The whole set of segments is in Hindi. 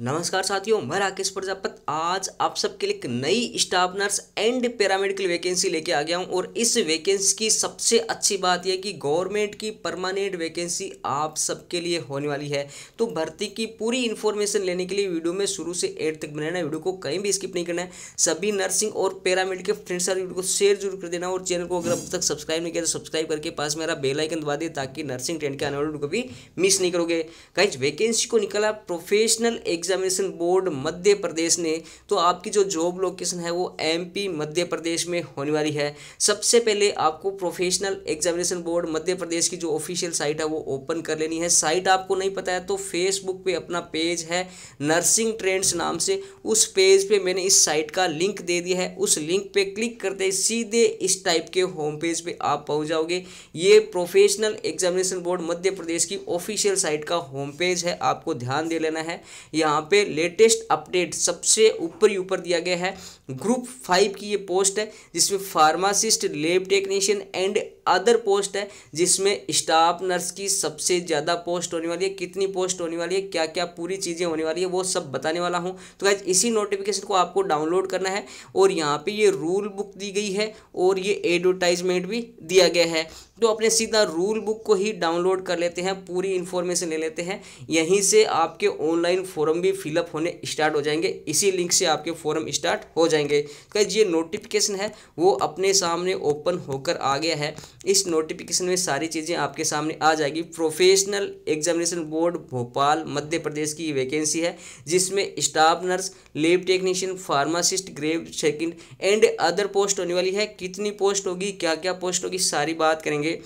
नमस्कार साथियों मैं राकेश प्रजापत आज आप सबके लिए एक नई staff nurse and paramedical vacancy लेके आ गया हूँ और इस वैकेंसी की सबसे अच्छी बात यह कि गवर्नमेंट की परमानेंट वैकेंसी आप सबके लिए होने वाली है तो भर्ती की पूरी इन्फॉर्मेशन लेने के लिए वीडियो में शुरू से एड तक बने रहना वीडियो को कहीं भी स्किप नहीं करना है सभी नर्सिंग और पैरामेडिकल फ्रेंड्स सारे वीडियो को शेयर जरूर कर देना और चैनल को अगर अब तक सब्सक्राइब नहीं किया तो सब्सक्राइब करके पास मेरा बेलाइकन दबा दे ताकि नर्सिंग ट्रेंड के आने वाले को भी मिस नहीं करोगे कहीं वैकेंसी को निकला professional exam examination board Madhya Pradesh ने तो आपकी जो जॉब लोकेशन है वो एमपी मध्य प्रदेश में होने वाली है सबसे पहले आपको professional examination board Madhya Pradesh की जो ऑफिशियल साइट है वो ओपन कर लेनी है साइट आपको नहीं पता है तो फेसबुक पे अपना पेज है नर्सिंग ट्रेंड्स नाम से उस पेज पे मैंने इस साइट का लिंक दे दिया है उस लिंक पे क्लिक करते सीधे इस टाइप के होम पेज पे आप पहुंच जाओगे ये professional examination board Madhya Pradesh की ऑफिशियल साइट का होम पेज है आपको ध्यान दे लेना है यहाँ यहाँ पे लेटेस्ट अपडेट सबसे ऊपर ही ऊपर दिया गया है ग्रुप फाइव की ये पोस्ट है जिसमें pharmacist lab technician and other post है जिसमें स्टाफ नर्स की सबसे ज़्यादा पोस्ट होने वाली है कितनी पोस्ट होने वाली है क्या क्या पूरी चीज़ें होने वाली है वो सब बताने वाला हूँ तो गाइज इसी नोटिफिकेशन को आपको डाउनलोड करना है और यहाँ पर ये रूल बुक दी गई है और ये एडवर्टाइजमेंट भी दिया गया है तो अपने सीधा रूल बुक को ही डाउनलोड कर लेते हैं पूरी इन्फॉर्मेशन ले लेते हैं यहीं से आपके ऑनलाइन फॉर्म भी फिलअप होने स्टार्ट हो जाएंगे इसी लिंक से आपके फॉरम स्टार्ट हो जाएंगे तो ये नोटिफिकेशन है वो अपने सामने ओपन होकर आ गया है इस नोटिफिकेशन में सारी चीज़ें आपके सामने आ जाएगी professional examination board Bhopal Madhya Pradesh की वैकेंसी है जिसमें staff nurse lab technician pharmacist grade second and other post होने वाली है कितनी पोस्ट होगी क्या क्या पोस्ट होगी सारी बात करेंगे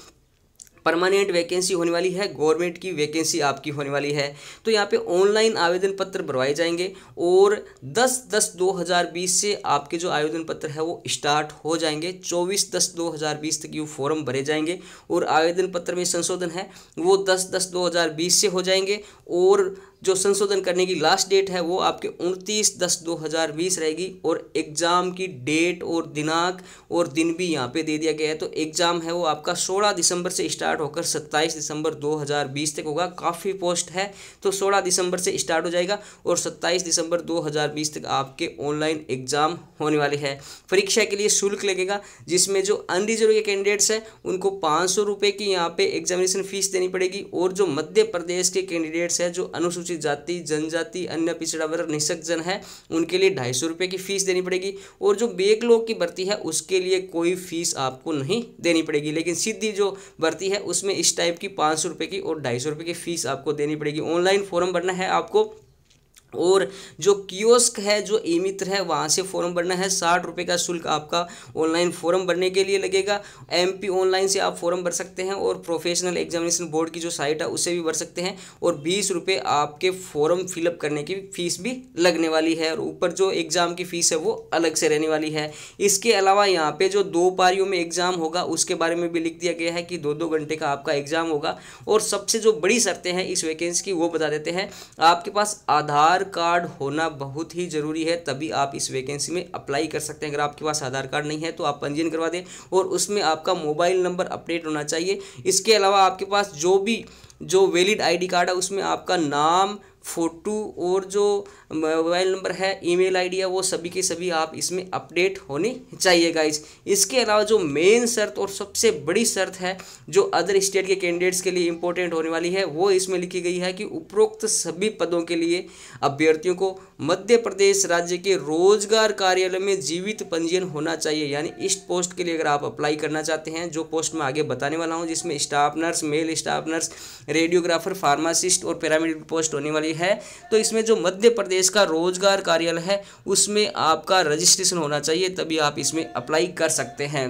परमानेंट वैकेंसी होने वाली है गवर्नमेंट की वैकेंसी आपकी होने वाली है तो यहाँ पे ऑनलाइन आवेदन पत्र भरवाए जाएंगे और 10 दस 2020 से आपके जो आवेदन पत्र है वो स्टार्ट हो जाएंगे 24 दस 2020 तक ये फॉर्म भरे जाएंगे और आवेदन पत्र में संशोधन है वो 10 दस 2020 से हो जाएंगे और जो संशोधन करने की लास्ट डेट है वो आपके उनतीस दस दो हज़ार बीस रहेगी और एग्ज़ाम की डेट और दिनांक और दिन भी यहाँ पे दे दिया गया है तो एग्ज़ाम है वो आपका सोलह दिसंबर से स्टार्ट होकर सत्ताईस दिसंबर दो हज़ार बीस तक होगा काफ़ी पोस्ट है तो सोलह दिसंबर से स्टार्ट हो जाएगा और सत्ताईस दिसंबर दो हज़ार बीस तक आपके ऑनलाइन एग्ज़ाम होने वाले है परीक्षा के लिए शुल्क लगेगा जिसमें जो अनरिजर्व के कैंडिडेट्स हैं उनको पाँच सौ की यहाँ पे एग्जामिनेशन फीस देनी पड़ेगी और जो मध्य प्रदेश के कैंडिडेट्स हैं जो अनुसूचित अनुसूचित जाति जनजाति अन्य पिछड़ा वर्ग निशक जन है उनके लिए ढाई सौ रुपये की फ़ीस देनी पड़ेगी और जो बेक लोग की भर्ती है उसके लिए कोई फ़ीस आपको नहीं देनी पड़ेगी लेकिन सीधी जो भर्ती है उसमें इस टाइप की पाँच सौ रुपये की और ढाई सौ रुपये की फ़ीस आपको देनी पड़ेगी ऑनलाइन फॉर्म भरना है आपको और जो कियोस्क है जो ई मित्र है वहाँ से फॉर्म भरना है साठ रुपये का शुल्क आपका ऑनलाइन फॉर्म भरने के लिए लगेगा एमपी ऑनलाइन से आप फॉर्म भर सकते हैं और प्रोफेशनल एग्जामिनेशन बोर्ड की जो साइट है उसे भी भर सकते हैं और बीस रुपये आपके फॉर्म फिलअप करने की फ़ीस भी लगने वाली है और ऊपर जो एग्ज़ाम की फ़ीस है वो अलग से रहने वाली है इसके अलावा यहाँ पर जो दो पारियों में एग्ज़ाम होगा उसके बारे में भी लिख दिया गया है कि दो दो घंटे का आपका एग्ज़ाम होगा और सबसे जो बड़ी शर्तें हैं इस वैकेंसी की वो बता देते हैं आपके पास आधार आधार कार्ड होना बहुत ही ज़रूरी है तभी आप इस वैकेंसी में अप्लाई कर सकते हैं अगर आपके पास आधार कार्ड नहीं है तो आप पंजीयन करवा दें और उसमें आपका मोबाइल नंबर अपडेट होना चाहिए इसके अलावा आपके पास जो भी जो वैलिड आईडी कार्ड है उसमें आपका नाम फ़ोटो और जो मोबाइल नंबर है ईमेल आईडी है वो सभी के सभी आप इसमें अपडेट होनी चाहिए गाइज इसके अलावा जो मेन शर्त और सबसे बड़ी शर्त है जो अदर स्टेट के कैंडिडेट्स के लिए इंपॉर्टेंट होने वाली है वो इसमें लिखी गई है कि उपरोक्त सभी पदों के लिए अभ्यर्थियों को मध्य प्रदेश राज्य के रोजगार कार्यालय में जीवित पंजीयन होना चाहिए यानी इस पोस्ट के लिए अगर आप अप्लाई करना चाहते हैं जो पोस्ट मैं आगे बताने वाला हूँ जिसमें staff nurse male staff nurse radiographer pharmacist और पैरामेडिकल पोस्ट होने वाली कार्यालय है तो इसमें जो मध्य प्रदेश का रोजगार कार्यालय है उसमें आपका रजिस्ट्रेशन होना चाहिए तभी आप इसमें अप्लाई कर सकते हैं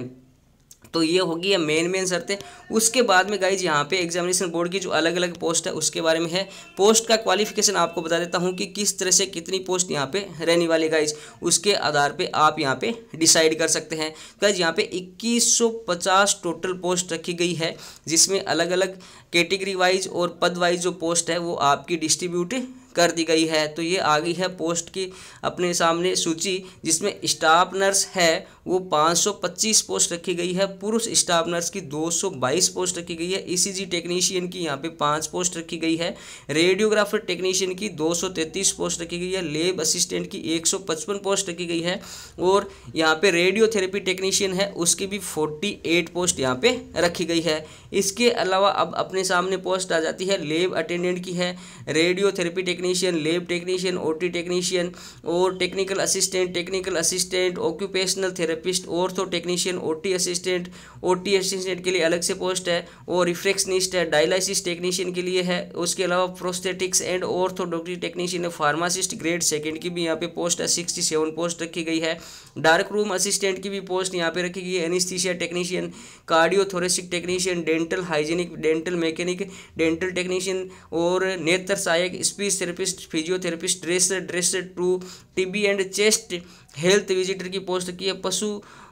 तो ये होगी मेन मेन शर्तें उसके बाद में गाइज यहाँ पे एग्जामिनेशन बोर्ड की जो अलग अलग पोस्ट है उसके बारे में है पोस्ट का क्वालिफिकेशन आपको बता देता हूँ कि किस तरह से कितनी पोस्ट यहाँ पे रहने वाली गाइज उसके आधार पे आप यहाँ पे डिसाइड कर सकते हैं गाइज यहाँ पे 2150 टोटल पोस्ट रखी गई है जिसमें अलग अलग कैटेगरी वाइज और पद वाइज जो पोस्ट है वो आपकी डिस्ट्रीब्यूट कर दी गई है तो ये आ गई है पोस्ट की अपने सामने सूची जिसमें स्टाफ नर्स है वो 525 पोस्ट रखी गई है पुरुष स्टाफ नर्स की 222 पोस्ट रखी गई है ईसीजी टेक्नीशियन की यहाँ पे पाँच पोस्ट रखी गई है रेडियोग्राफर टेक्नीशियन की 233 पोस्ट रखी गई है लेब असिस्टेंट की 155 पोस्ट रखी गई है और यहाँ पे रेडियोथेरेपी टेक्नीशियन है उसकी भी 48 पोस्ट यहाँ पे रखी गई है इसके अलावा अब अपने सामने पोस्ट आ जाती है लेब अटेंडेंट की है रेडियोथेरेपी टेक्नी technician lab technician OT technician और technical assistant technical assistant occupational therapist ortho technician OT assistant OT assistant के लिए अलग से पोस्ट है और रिफ्रेक्शनिस्ट है डायलिसिस टेक्नीशियन के लिए है उसके अलावा प्रोस्थेटिक्स एंड डॉक्टरी टेक्नीशियन फार्मासिस्ट ग्रेड सेकेंड की भी यहाँ पे पोस्ट है सिक्सटी सेवन पोस्ट रखी गई है डार्क रूम असिस्टेंट की भी पोस्ट यहाँ पे रखी गई है anaesthesia technician cardiothoracic technician dental hygienic dental mechanic dental technician और नेत्र सहायक स्पीच थे physiotherapist physiotherapist dress dress to TB and chest health visitor की पोस्ट रखी है पशु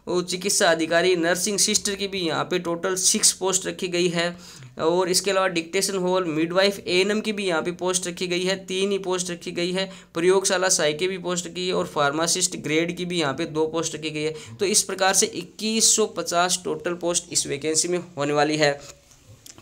चिकित्सा अधिकारी नर्सिंग सिस्टर की भी यहाँ पे टोटल सिक्स पोस्ट रखी गई है और इसके अलावा डिक्टेशन हॉल मिडवाइफ एएनएम की भी यहाँ पे पोस्ट रखी गई है तीन ही पोस्ट रखी गई है प्रयोगशाला साइके भी पोस्ट रखी है और फार्मासिस्ट ग्रेड की भी यहाँ पे दो पोस्ट रखी गई है तो इस प्रकार से 2150 टोटल पोस्ट इस वैकेंसी में होने वाली है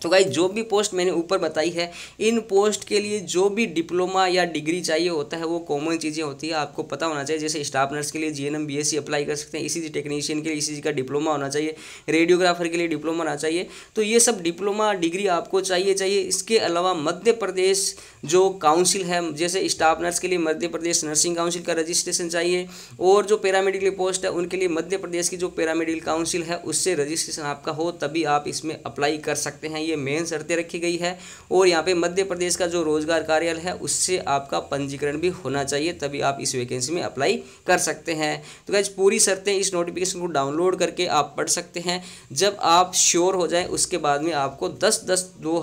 तो गाई जो भी पोस्ट मैंने ऊपर बताई है इन पोस्ट के लिए जो भी डिप्लोमा या डिग्री चाहिए होता है वो कॉमन चीज़ें होती है आपको पता होना चाहिए जैसे स्टाफ नर्स के लिए जी एन अप्लाई कर सकते हैं इसी चीज़ टेक्नीशियन के लिए इसी चीज़ का डिप्लोमा होना चाहिए रेडियोग्राफर के लिए डिप्लोमा होना चाहिए तो ये सब डिप्लोमा डिग्री आपको चाहिए चाहिए इसके अलावा मध्य प्रदेश जो काउंसिल है जैसे स्टाफ नर्स के लिए मध्य प्रदेश नर्सिंग काउंसिल का रजिस्ट्रेशन चाहिए और जो पैरामेडिकल पोस्ट है उनके लिए मध्य प्रदेश की जो पैरामेडिकल काउंसिल है उससे रजिस्ट्रेशन आपका हो तभी आप इसमें अप्लाई कर सकते हैं ये मेन शर्तें रखी गई है और यहाँ पे मध्य प्रदेश का जो रोजगार कार्यालय है उससे आपका पंजीकरण भी होना चाहिए तभी आप इस वैकेंसी में अप्लाई कर सकते हैं तो गैज पूरी शर्तें इस नोटिफिकेशन को डाउनलोड करके आप पढ़ सकते हैं जब आप श्योर हो जाए उसके बाद में आपको दस दस दो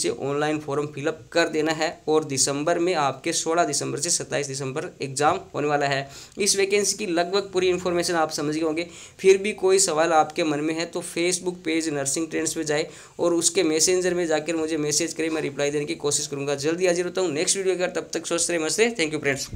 से ऑनलाइन फॉर्म फिलअप कर देना है और दिसंबर में आपके सोलह दिसंबर से सत्ताईस दिसंबर एग्जाम होने वाला है इस वैकेंसी की लगभग पूरी इन्फॉर्मेशन आप समझ गए होंगे फिर भी कोई सवाल आपके मन में है तो फेसबुक पेज नर्सिंग ट्रेंड्स पे जाए और उस उसके मैसेंजर में जाकर मुझे मैसेज करें मैं रिप्लाई देने की कोशिश करूँगा जल्दी हाजिर होता हूँ नेक्स्ट वीडियो का तब तक सोच रहे मस्ते थैंक यू फ्रेंड्स